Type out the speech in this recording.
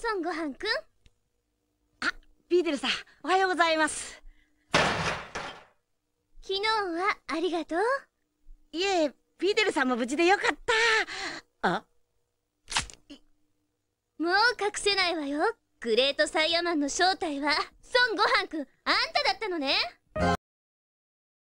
ソンごはくんあビーデルさんおはようございます昨日はありがとういえビーデルさんも無事でよかったあもう隠せないわよグレートサイヤマンの正体は孫悟飯くんあんただったのね